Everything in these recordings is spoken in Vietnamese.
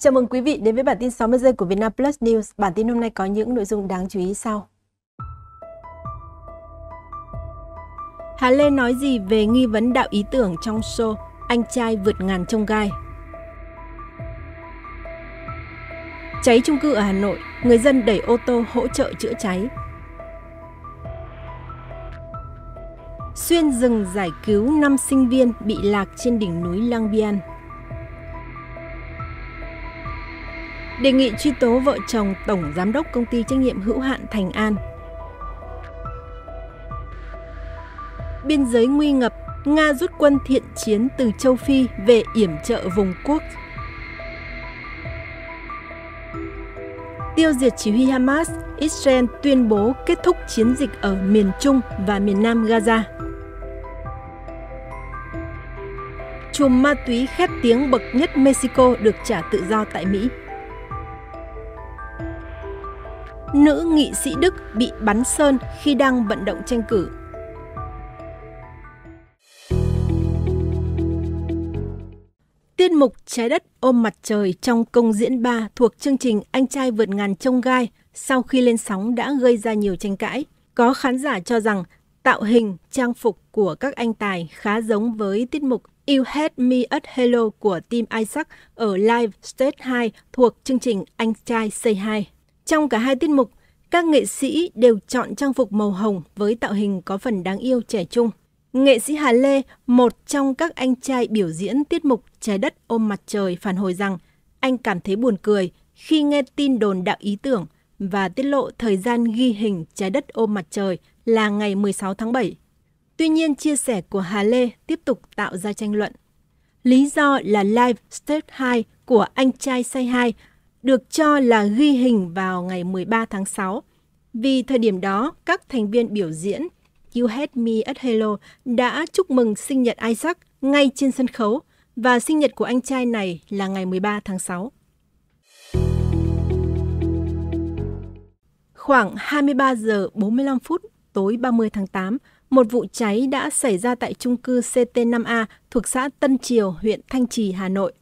Chào mừng quý vị đến với bản tin 60 giây của Vietnam Plus News. Bản tin hôm nay có những nội dung đáng chú ý sau. Hà Lê nói gì về nghi vấn đạo ý tưởng trong show Anh trai vượt ngàn trông gai? Cháy trung cư ở Hà Nội, người dân đẩy ô tô hỗ trợ chữa cháy. Xuyên rừng giải cứu 5 sinh viên bị lạc trên đỉnh núi Lang Bian. đề nghị truy tố vợ chồng Tổng Giám đốc Công ty Trách nhiệm Hữu hạn Thành An. Biên giới nguy ngập, Nga rút quân thiện chiến từ châu Phi về yểm trợ vùng quốc. Tiêu diệt chỉ huy Hamas, Israel tuyên bố kết thúc chiến dịch ở miền Trung và miền Nam Gaza. Chùm ma túy khét tiếng bậc nhất Mexico được trả tự do tại Mỹ nữ nghị sĩ Đức bị bắn sơn khi đang vận động tranh cử. Tiết mục Trái đất ôm mặt trời trong công diễn 3 thuộc chương trình Anh trai vượt ngàn trông gai sau khi lên sóng đã gây ra nhiều tranh cãi. Có khán giả cho rằng tạo hình, trang phục của các anh tài khá giống với tiết mục You Had Me at Hello của team Isaac ở Live Stage 2 thuộc chương trình Anh trai Say Hi. Trong cả hai tiết mục, các nghệ sĩ đều chọn trang phục màu hồng với tạo hình có phần đáng yêu trẻ trung. Nghệ sĩ Hà Lê, một trong các anh trai biểu diễn tiết mục Trái đất ôm mặt trời phản hồi rằng anh cảm thấy buồn cười khi nghe tin đồn đạo ý tưởng và tiết lộ thời gian ghi hình Trái đất ôm mặt trời là ngày 16 tháng 7. Tuy nhiên, chia sẻ của Hà Lê tiếp tục tạo ra tranh luận. Lý do là live stage 2 của anh trai say 2 được cho là ghi hình vào ngày 13 tháng 6. Vì thời điểm đó, các thành viên biểu diễn You Had Me at Hello đã chúc mừng sinh nhật Isaac ngay trên sân khấu và sinh nhật của anh trai này là ngày 13 tháng 6. Khoảng 23 giờ 45 phút tối 30 tháng 8, một vụ cháy đã xảy ra tại trung cư CT5A thuộc xã Tân Triều, huyện Thanh Trì, Hà Nội.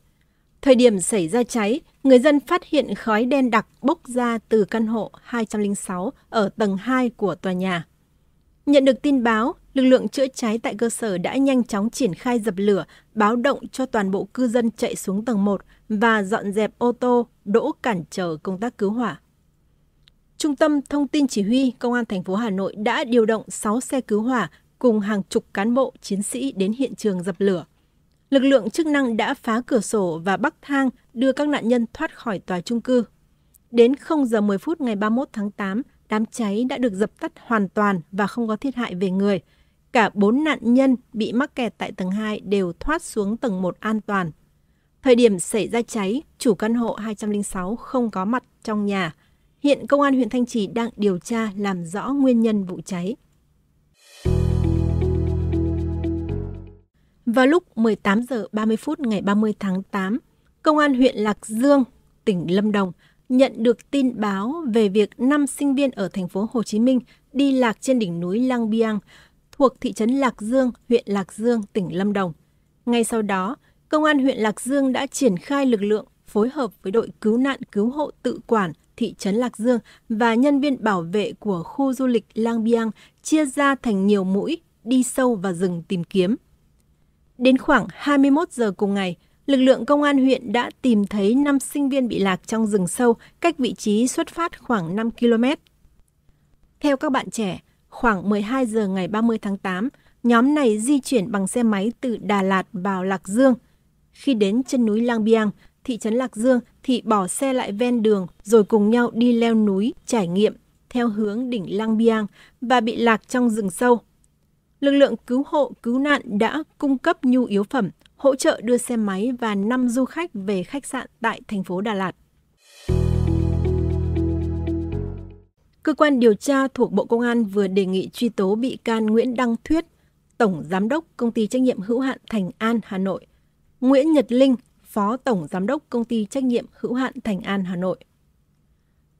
Thời điểm xảy ra cháy, người dân phát hiện khói đen đặc bốc ra từ căn hộ 206 ở tầng 2 của tòa nhà. Nhận được tin báo, lực lượng chữa cháy tại cơ sở đã nhanh chóng triển khai dập lửa, báo động cho toàn bộ cư dân chạy xuống tầng 1 và dọn dẹp ô tô đỗ cản trở công tác cứu hỏa. Trung tâm Thông tin Chỉ huy Công an thành phố Hà Nội đã điều động 6 xe cứu hỏa cùng hàng chục cán bộ chiến sĩ đến hiện trường dập lửa lực lượng chức năng đã phá cửa sổ và bắc thang đưa các nạn nhân thoát khỏi tòa trung cư. Đến 0 giờ 10 phút ngày 31 tháng 8, đám cháy đã được dập tắt hoàn toàn và không có thiệt hại về người. Cả 4 nạn nhân bị mắc kẹt tại tầng 2 đều thoát xuống tầng 1 an toàn. Thời điểm xảy ra cháy, chủ căn hộ 206 không có mặt trong nhà. Hiện công an huyện Thanh Trì đang điều tra làm rõ nguyên nhân vụ cháy. Vào lúc 18 giờ 30 phút ngày 30 tháng 8, Công an huyện Lạc Dương, tỉnh Lâm Đồng nhận được tin báo về việc năm sinh viên ở thành phố Hồ Chí Minh đi lạc trên đỉnh núi Lang Biang thuộc thị trấn Lạc Dương, huyện Lạc Dương, tỉnh Lâm Đồng. Ngay sau đó, Công an huyện Lạc Dương đã triển khai lực lượng phối hợp với đội cứu nạn cứu hộ tự quản thị trấn Lạc Dương và nhân viên bảo vệ của khu du lịch Lang Biang chia ra thành nhiều mũi đi sâu vào rừng tìm kiếm. Đến khoảng 21 giờ cùng ngày, lực lượng công an huyện đã tìm thấy 5 sinh viên bị lạc trong rừng sâu cách vị trí xuất phát khoảng 5 km. Theo các bạn trẻ, khoảng 12 giờ ngày 30 tháng 8, nhóm này di chuyển bằng xe máy từ Đà Lạt vào Lạc Dương. Khi đến chân núi Lang Biang, thị trấn Lạc Dương thì bỏ xe lại ven đường rồi cùng nhau đi leo núi trải nghiệm theo hướng đỉnh Lang Biang và bị lạc trong rừng sâu lực lượng cứu hộ cứu nạn đã cung cấp nhu yếu phẩm, hỗ trợ đưa xe máy và 5 du khách về khách sạn tại thành phố Đà Lạt. Cơ quan điều tra thuộc Bộ Công an vừa đề nghị truy tố bị can Nguyễn Đăng Thuyết, Tổng Giám đốc Công ty Trách nhiệm Hữu hạn Thành An Hà Nội, Nguyễn Nhật Linh, Phó Tổng Giám đốc Công ty Trách nhiệm Hữu hạn Thành An Hà Nội.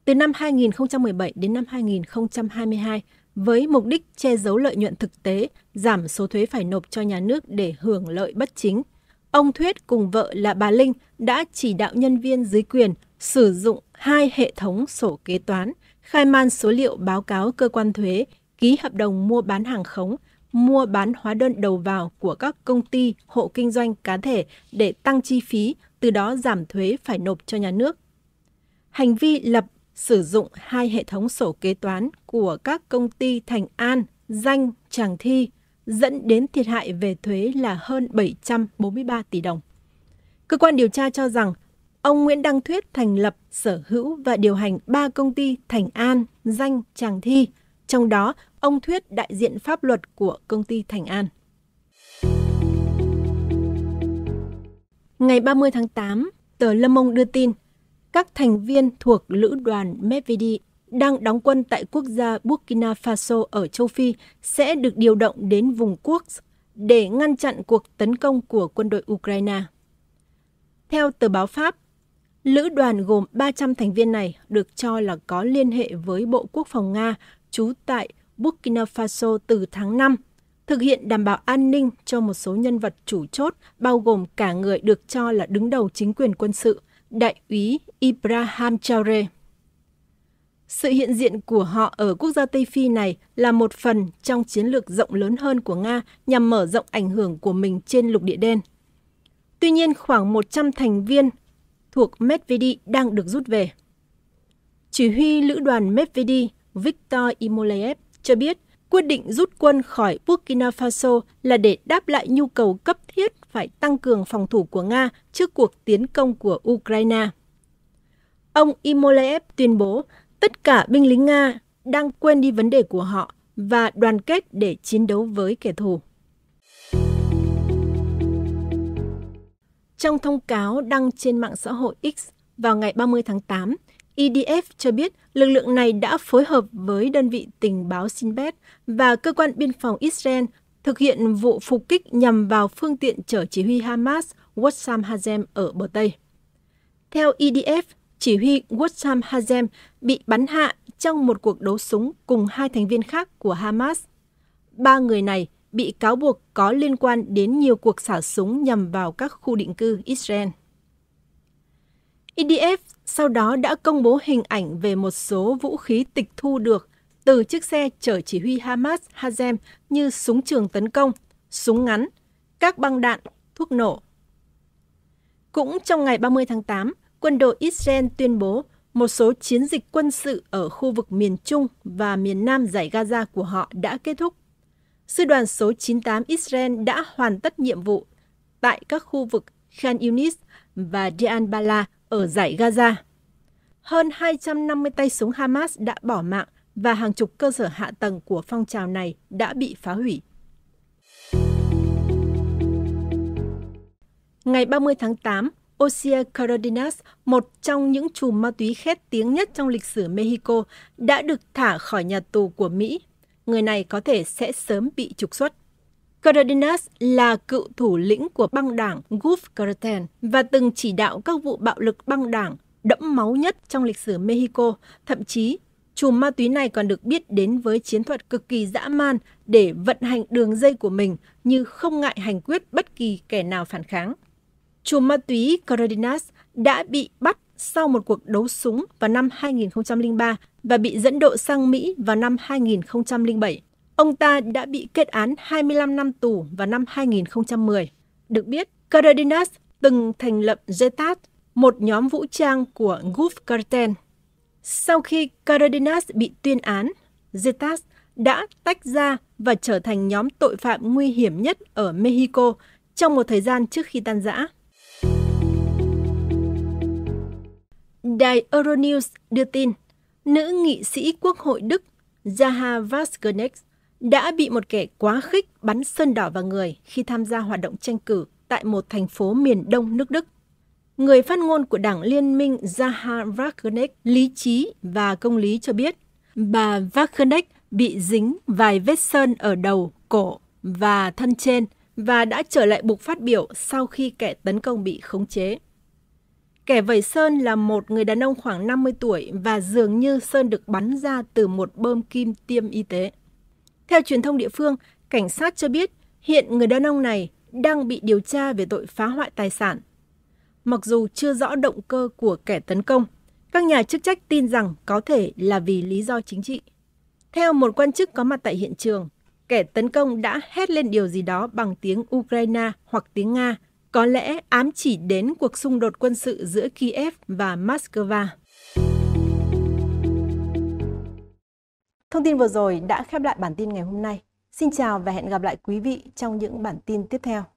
Từ năm 2017 đến năm 2022, với mục đích che giấu lợi nhuận thực tế, giảm số thuế phải nộp cho nhà nước để hưởng lợi bất chính. Ông Thuyết cùng vợ là bà Linh đã chỉ đạo nhân viên dưới quyền sử dụng hai hệ thống sổ kế toán, khai man số liệu báo cáo cơ quan thuế, ký hợp đồng mua bán hàng khống, mua bán hóa đơn đầu vào của các công ty, hộ kinh doanh cá thể để tăng chi phí, từ đó giảm thuế phải nộp cho nhà nước. Hành vi lập sử dụng hai hệ thống sổ kế toán của các công ty Thành An, Danh, Tràng Thi dẫn đến thiệt hại về thuế là hơn 743 tỷ đồng. Cơ quan điều tra cho rằng ông Nguyễn Đăng Thuyết thành lập, sở hữu và điều hành ba công ty Thành An, Danh, Tràng Thi, trong đó ông Thuyết đại diện pháp luật của công ty Thành An. Ngày 30 tháng 8, tờ Lâm Mông đưa tin các thành viên thuộc lữ đoàn Mevidi đang đóng quân tại quốc gia Burkina Faso ở châu Phi sẽ được điều động đến vùng quốc để ngăn chặn cuộc tấn công của quân đội Ukraine. Theo tờ báo Pháp, lữ đoàn gồm 300 thành viên này được cho là có liên hệ với Bộ Quốc phòng Nga trú tại Burkina Faso từ tháng 5, thực hiện đảm bảo an ninh cho một số nhân vật chủ chốt, bao gồm cả người được cho là đứng đầu chính quyền quân sự Đại úy Ibrahim Traore. Sự hiện diện của họ ở quốc gia Tây Phi này là một phần trong chiến lược rộng lớn hơn của Nga nhằm mở rộng ảnh hưởng của mình trên lục địa đen. Tuy nhiên, khoảng 100 thành viên thuộc Medvedi đang được rút về. Chỉ huy lữ đoàn Medvedi Viktor Imoleev cho biết quyết định rút quân khỏi Burkina Faso là để đáp lại nhu cầu cấp thiết phải tăng cường phòng thủ của Nga trước cuộc tiến công của Ukraine. Ông Imolev tuyên bố tất cả binh lính Nga đang quên đi vấn đề của họ và đoàn kết để chiến đấu với kẻ thù. Trong thông cáo đăng trên mạng xã hội X vào ngày 30 tháng 8, IDF e cho biết lực lượng này đã phối hợp với đơn vị tình báo Sinbad và cơ quan biên phòng Israel thực hiện vụ phục kích nhằm vào phương tiện chở chỉ huy Hamas Wassam Hazem ở bờ Tây. Theo IDF, e chỉ huy Wassam Hazem bị bắn hạ trong một cuộc đấu súng cùng hai thành viên khác của Hamas. Ba người này bị cáo buộc có liên quan đến nhiều cuộc xả súng nhằm vào các khu định cư Israel. IDF e sau đó đã công bố hình ảnh về một số vũ khí tịch thu được từ chiếc xe chở chỉ huy Hamas Hazem như súng trường tấn công, súng ngắn, các băng đạn, thuốc nổ. Cũng trong ngày 30 tháng 8, quân đội Israel tuyên bố một số chiến dịch quân sự ở khu vực miền Trung và miền Nam giải Gaza của họ đã kết thúc. Sư đoàn số 98 Israel đã hoàn tất nhiệm vụ tại các khu vực Khan Yunis và Dianbala ở giải Gaza. Hơn 250 tay súng Hamas đã bỏ mạng và hàng chục cơ sở hạ tầng của phong trào này đã bị phá hủy. Ngày 30 tháng 8, Osia Cardenas, một trong những chùm ma túy khét tiếng nhất trong lịch sử Mexico, đã được thả khỏi nhà tù của Mỹ. Người này có thể sẽ sớm bị trục xuất. Cardenas là cựu thủ lĩnh của băng đảng Gulf Cartel và từng chỉ đạo các vụ bạo lực băng đảng đẫm máu nhất trong lịch sử Mexico. Thậm chí, chùm ma túy này còn được biết đến với chiến thuật cực kỳ dã man để vận hành đường dây của mình như không ngại hành quyết bất kỳ kẻ nào phản kháng. Chùm ma túy Cardenas đã bị bắt sau một cuộc đấu súng vào năm 2003 và bị dẫn độ sang Mỹ vào năm 2007. Ông ta đã bị kết án 25 năm tù vào năm 2010. Được biết, Cardenas từng thành lập Zetat, một nhóm vũ trang của Guf Cartel. Sau khi Cardenas bị tuyên án, Zetas đã tách ra và trở thành nhóm tội phạm nguy hiểm nhất ở Mexico trong một thời gian trước khi tan rã. Đài Euronews đưa tin, nữ nghị sĩ Quốc hội Đức Zaha Vaskenex đã bị một kẻ quá khích bắn sơn đỏ vào người khi tham gia hoạt động tranh cử tại một thành phố miền đông nước Đức. Người phát ngôn của đảng liên minh Zaha Wagner lý trí và công lý cho biết, bà Wagner bị dính vài vết sơn ở đầu, cổ và thân trên và đã trở lại buộc phát biểu sau khi kẻ tấn công bị khống chế. Kẻ vẩy sơn là một người đàn ông khoảng 50 tuổi và dường như sơn được bắn ra từ một bơm kim tiêm y tế. Theo truyền thông địa phương, cảnh sát cho biết hiện người đàn ông này đang bị điều tra về tội phá hoại tài sản. Mặc dù chưa rõ động cơ của kẻ tấn công, các nhà chức trách tin rằng có thể là vì lý do chính trị. Theo một quan chức có mặt tại hiện trường, kẻ tấn công đã hét lên điều gì đó bằng tiếng Ukraine hoặc tiếng Nga, có lẽ ám chỉ đến cuộc xung đột quân sự giữa Kiev và Moscow. Thông tin vừa rồi đã khép lại bản tin ngày hôm nay. Xin chào và hẹn gặp lại quý vị trong những bản tin tiếp theo.